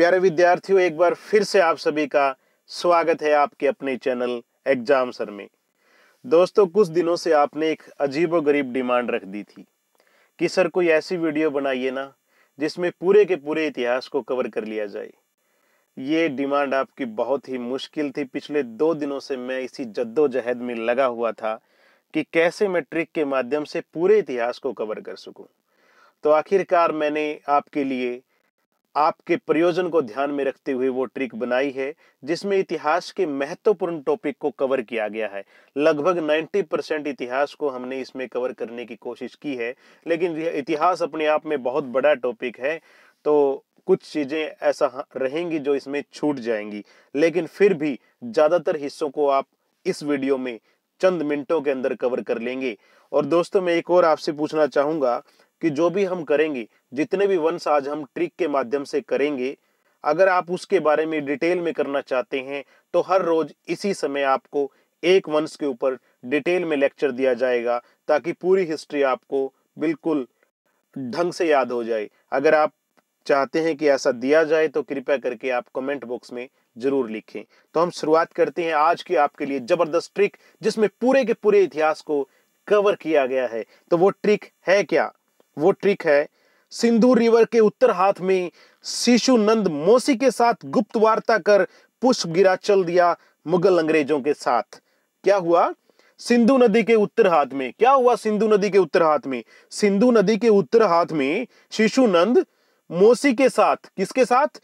प्यारे विद्यार्थियों एक बार फिर से आप सभी का स्वागत है आपके अपने चैनल एग्जाम सर में दोस्तों कुछ दिनों से आपने एक अजीब और गरीब डिमांड रख दी थी कि सर कोई ऐसी वीडियो बनाइए ना जिसमें पूरे के पूरे इतिहास को कवर कर लिया जाए ये डिमांड आपकी बहुत ही मुश्किल थी पिछले दो दिनों से मैं इसी जद्दोजहद में लगा हुआ था कि कैसे मैं ट्रिक के माध्यम से पूरे इतिहास को कवर कर सकूं तो आखिरकार मैंने आपके लिए आपके प्रयोजन को ध्यान में रखते हुए वो ट्रिक बनाई है जिसमें इतिहास के महत्वपूर्ण टॉपिक को कवर किया गया है लगभग 90 परसेंट इतिहास को हमने इसमें कवर करने की कोशिश की है लेकिन इतिहास अपने आप में बहुत बड़ा टॉपिक है तो कुछ चीज़ें ऐसा रहेंगी जो इसमें छूट जाएंगी लेकिन फिर भी ज़्यादातर हिस्सों को आप इस वीडियो में चंद मिनटों के अंदर कवर कर लेंगे और दोस्तों मैं एक और आपसे पूछना चाहूंगा कि जो भी हम करेंगे जितने भी वंश आज हम ट्रिक के माध्यम से करेंगे अगर आप उसके बारे में डिटेल में करना चाहते हैं तो हर रोज इसी समय आपको एक वंश के ऊपर डिटेल में लेक्चर दिया जाएगा ताकि पूरी हिस्ट्री आपको बिल्कुल ढंग से याद हो जाए अगर आप चाहते हैं कि ऐसा दिया जाए तो कृपया करके आप कमेंट बॉक्स में जरूर लिखें तो हम शुरुआत करते हैं आज की आपके लिए जबरदस्त ट्रिक जिसमें पूरे के पूरे इतिहास को कवर किया गया है तो वो ट्रिक है क्या वो ट्रिक है सिंधु रिवर के उत्तर हाथ में शिशु नंद मोसी के साथ गुप्त वार्ता कर पुष्प गिरा चल दिया मुगल अंग्रेजों के साथ क्या हुआ सिंधु नदी के उत्तर हाथ में क्या हुआ सिंधु नदी के उत्तर हाथ में सिंधु नदी के उत्तर हाथ में शिशु नंद मोसी के साथ किसके साथ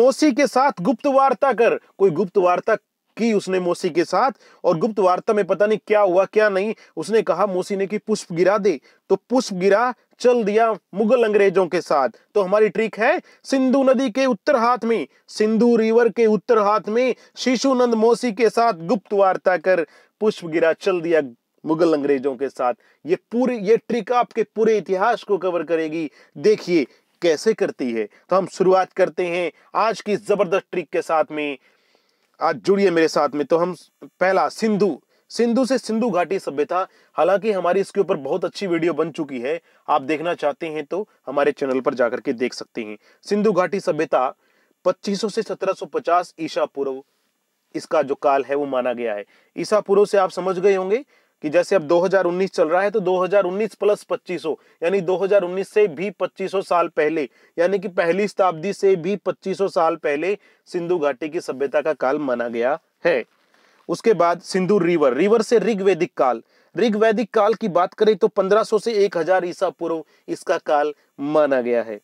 मोसी के साथ गुप्त वार्ता कर कोई गुप्त वार्ता की उसने मोसी के साथ और गुप्त वार्ता में पता नहीं क्या हुआ क्या नहीं उसने कहा मोसी ने कि पुष्प गिरा दे तो पुष्प गिरा चल दिया मुगल अंग्रेजों के साथ तो हमारी ट्रिक है सिंधु नदी के उत्तर हाथ में सिंधु रिवर के उत्तर हाथ में शिशुनंद मोसी के साथ गुप्त वार्ता कर पुष्प गिरा चल दिया मुगल अंग्रेजों के साथ ये पूरी ये ट्रिक आपके पूरे इतिहास को कवर करेगी देखिए कैसे करती है तो हम शुरुआत करते हैं आज की जबरदस्त ट्रिक के साथ में आज जुड़िए मेरे साथ में तो हम पहला सिंधु सिंधु से सिंधु घाटी सभ्यता हालांकि हमारी इसके ऊपर बहुत अच्छी वीडियो बन चुकी है आप देखना चाहते हैं तो हमारे चैनल पर जाकर के देख सकते हैं सिंधु घाटी सभ्यता 2500 से 1750 ईसा पूर्व इसका जो काल है वो माना गया है ईसा पूर्व से आप समझ गए होंगे कि जैसे अब 2019 चल रहा है तो 2019 प्लस 2500 यानी 2019 से भी 2500 साल पहले यानी कि पहली शताब्दी से भी 2500 साल पहले सिंधु घाटी की सभ्यता का काल माना गया है उसके बाद सिंधु रिवर रिवर से ऋग्वेदिक काल ऋग्वेदिक काल की बात करें तो 1500 से 1000 ईसा पूर्व इसका काल माना गया है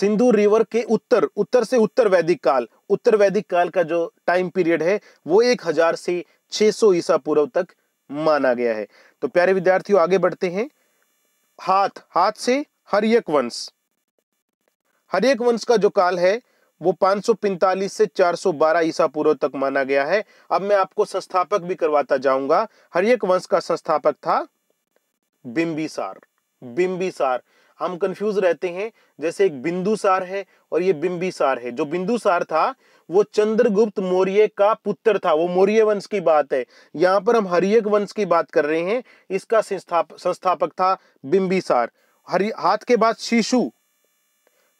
सिंधु रिवर के उत्तर उत्तर से उत्तर वैदिक काल उत्तर वैदिक काल का जो टाइम पीरियड है वो 1000 से 600 ईसा पूर्व तक माना गया है तो प्यारे विद्यार्थियों आगे बढ़ते हैं हाथ हाथ से हरियक वंश हरियक वंश का जो काल है वो 545 से 412 ईसा पूर्व तक माना गया है अब मैं आपको संस्थापक भी करवाता जाऊंगा हरियक वंश का संस्थापक था बिंबिसार बिंबिसार हम कंफ्यूज रहते हैं जैसे एक बिंदुसार है और ये बिंबिसार है जो बिंदुसार था वो चंद्रगुप्त मौर्य का पुत्र था वो मौर्य वंश की बात है यहाँ पर हम हरियक वंश की बात कर रहे हैं इसका संस्थाप संस्थापक था बिंबिसार हरि हाथ के बाद शिशु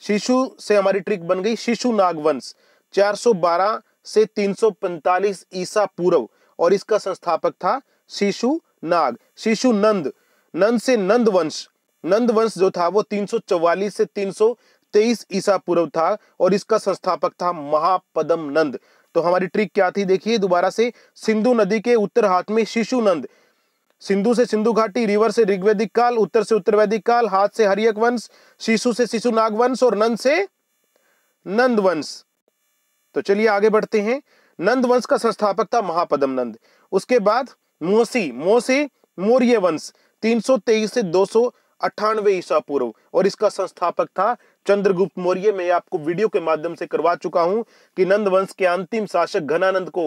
शिशु से हमारी ट्रिक बन गई शिशु नागवंश 412 से 345 ईसा पूर्व और इसका संस्थापक था शिशु नाग शिशु नंद नंद से नंद वंश नंद वंश जो था वो 344 से तेईस ईसा पूर्व था और इसका संस्थापक था महापदम नंद तो हमारी ट्रिक क्या थी देखिए दोबारा से सिंधु नदी के उत्तर हाथ में शिशु नंद सिंधु से सिंधु घाटी रिवर से ऋग्वेदिक काल उत्तर से उत्तर वैदिक काल हाथ से हरियक वंश शिशु से शिशु नाग वंश और नंद से नंद वंश तो चलिए आगे बढ़ते हैं नंद वंश का संस्थापक था महापदम नंद उसके बाद मोसी मोसी मौर्य वंश 323 से अट्ठानवे ईसा पूर्व और इसका संस्थापक था चंद्रगुप्त मौर्य मैं आपको वीडियो के माध्यम से करवा चुका हूं कि नंद वंश के अंतिम शासक घनानंद को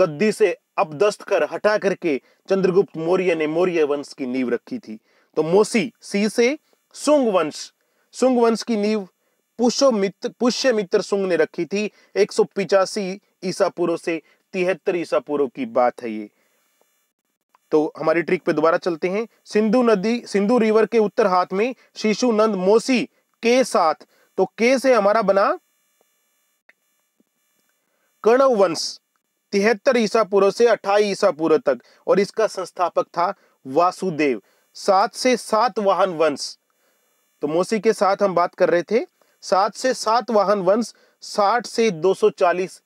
गद्दी से अपदस्त कर हटा करके चंद्रगुप्त मौर्य ने मौर्य वंश की नींव रखी थी तो मोसी सी से सुंग वंश सुंग वंश की नींव पुष्यमित्र पुष्यमित्र सुंग ने रखी थी एक ईसा पूर्व से तिहत्तर ईसा पूर्व की बात है ये तो हमारी ट्रिक पे दोबारा चलते हैं सिंधु नदी सिंधु रिवर के उत्तर हाथ में शिशु नंद मोसी के साथ तो के से हमारा बना कर्णव वंश तिहत्तर ईसा पूर्व से अठाई ईसा पूर्व तक और इसका संस्थापक था वासुदेव सात से सात वाहन वंश तो मोसी के साथ हम बात कर रहे थे सात से सात वाहन वंश साठ से दो सौ चालीस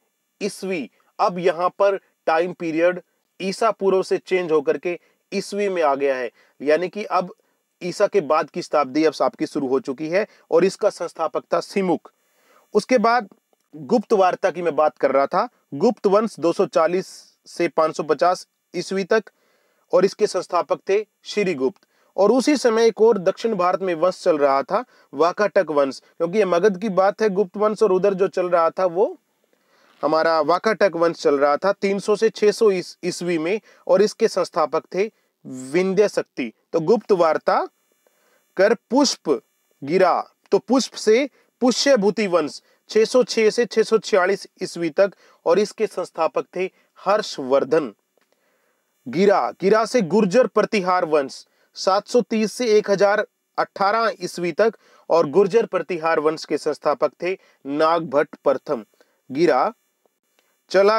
ईस्वी अब यहां पर टाइम पीरियड ईसा पूर्व से चेंज होकर के ईस्वी में आ गया है यानी कि अब ईसा के बाद की शताब्दी अब आपकी शुरू हो चुकी है और इसका संस्थापक था सिमुक उसके बाद गुप्त वार्ता की मैं बात कर रहा था गुप्त वंश 240 से 550 सौ ईस्वी तक और इसके संस्थापक थे श्री गुप्त और उसी समय एक और दक्षिण भारत में वंश चल रहा था वाकाटक वंश क्योंकि ये मगध की बात है गुप्त वंश और उधर जो चल रहा था वो हमारा वाकाटक वंश चल रहा था 300 से 600 ईस्वी में और इसके संस्थापक थे विंध्य शक्ति तो गुप्त वार्ता कर पुष्प गिरा तो पुष्प से पुष्यभूति वंश 606 से 646 ईस्वी तक और इसके संस्थापक थे हर्षवर्धन गिरा गिरा से गुर्जर प्रतिहार वंश 730 से 1018 ईस्वी तक और गुर्जर प्रतिहार वंश के संस्थापक थे नागभट्ट प्रथम गिरा चला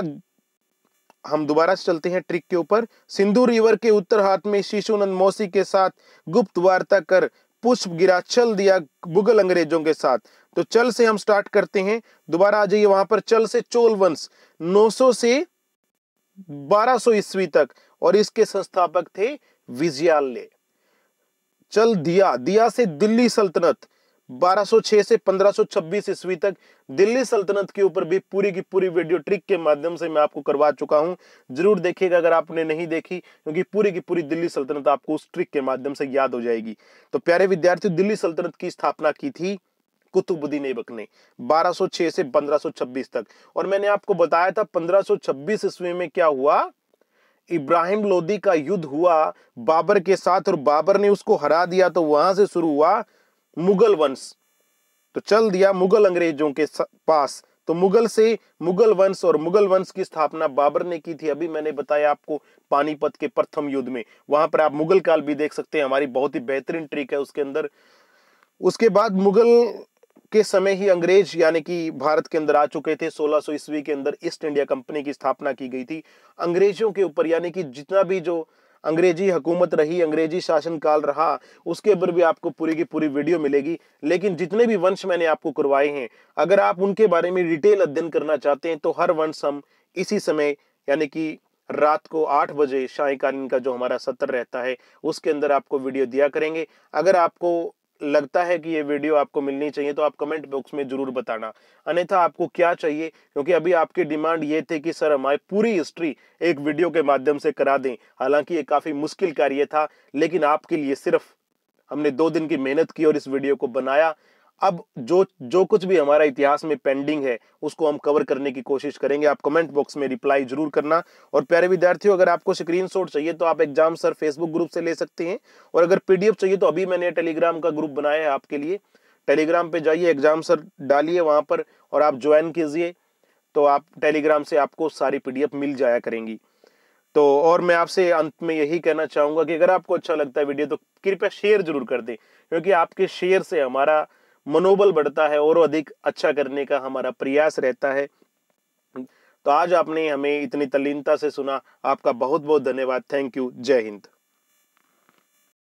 हम दोबारा चलते हैं ट्रिक के ऊपर सिंधु रिवर के उत्तर हाथ में शिशुनंद मौसी के साथ गुप्त वार्ता कर पुष्प गिरा चल दिया मुगल अंग्रेजों के साथ तो चल से हम स्टार्ट करते हैं दोबारा आ जाइए वहां पर चल से चोल वंश 900 से 1200 ईस्वी तक और इसके संस्थापक थे विजयालय चल दिया दिया से दिल्ली सल्तनत 1206 से 1526 ईस्वी तक दिल्ली सल्तनत के ऊपर भी पूरी की पूरी वीडियो ट्रिक के माध्यम से मैं आपको करवा चुका हूं जरूर देखिएगा अगर आपने नहीं देखी क्योंकि पूरी की पूरी दिल्ली सल्तनत आपको उस ट्रिक के माध्यम से याद हो जाएगी तो प्यारे विद्यार्थी दिल्ली सल्तनत की स्थापना की थी कुतुबुद्दीन ऐबक ने 1206 से 1526 तक और मैंने आपको बताया था 1526 ईस्वी में क्या हुआ इब्राहिम लोदी का युद्ध हुआ बाबर के साथ और बाबर ने उसको हरा दिया तो वहां से शुरू हुआ मुगल वंश तो चल दिया मुगल अंग्रेजों के पास तो मुगल से मुगल वंश और मुगल वंश की स्थापना बाबर ने की थी अभी मैंने बताया आपको पानीपत के प्रथम युद्ध में वहां पर आप मुगल काल भी देख सकते हैं हमारी बहुत ही बेहतरीन ट्रिक है उसके अंदर उसके बाद मुगल के समय ही अंग्रेज यानी कि भारत के अंदर आ चुके थे 1600 ईस्वी के अंदर ईस्ट इंडिया कंपनी की स्थापना की गई थी अंग्रेजों के ऊपर यानी कि जितना भी जो अंग्रेजी हुकूमत रही अंग्रेजी शासनकाल रहा उसके ऊपर भी आपको पूरी की पूरी वीडियो मिलेगी लेकिन जितने भी वंश मैंने आपको करवाए हैं अगर आप उनके बारे में डिटेल अध्ययन करना चाहते हैं तो हर वंश हम इसी समय यानी कि रात को आठ बजे शाही का जो हमारा सत्र रहता है उसके अंदर आपको वीडियो दिया करेंगे अगर आपको लगता है कि ये वीडियो आपको मिलनी चाहिए तो आप कमेंट बॉक्स में ज़रूर बताना अन्यथा आपको क्या चाहिए क्योंकि अभी आपकी डिमांड ये थे कि सर हमारी पूरी हिस्ट्री एक वीडियो के माध्यम से करा दें हालांकि ये काफ़ी मुश्किल कार्य था लेकिन आपके लिए सिर्फ हमने दो दिन की मेहनत की और इस वीडियो को बनाया अब जो जो कुछ भी हमारा इतिहास में पेंडिंग है उसको हम कवर करने की कोशिश करेंगे आप कमेंट बॉक्स में रिप्लाई जरूर करना और प्यारे विद्यार्थियों अगर आपको स्क्रीनशॉट चाहिए तो आप एग्जाम सर फेसबुक ग्रुप से ले सकते हैं और अगर पीडीएफ चाहिए तो अभी मैंने टेलीग्राम का ग्रुप बनाया है आपके लिए टेलीग्राम पे जाइए एग्जाम सर डालिए वहां पर और आप ज्वाइन कीजिए तो आप टेलीग्राम से आपको सारी पी मिल जाया करेंगी तो और मैं आपसे अंत में यही कहना चाहूँगा कि अगर आपको अच्छा लगता है वीडियो तो कृपया शेयर जरूर कर दें क्योंकि आपके शेयर से हमारा मनोबल बढ़ता है और अधिक अच्छा करने का हमारा प्रयास रहता है तो आज आपने हमें इतनी तलीनता से सुना आपका बहुत बहुत धन्यवाद थैंक यू जय हिंद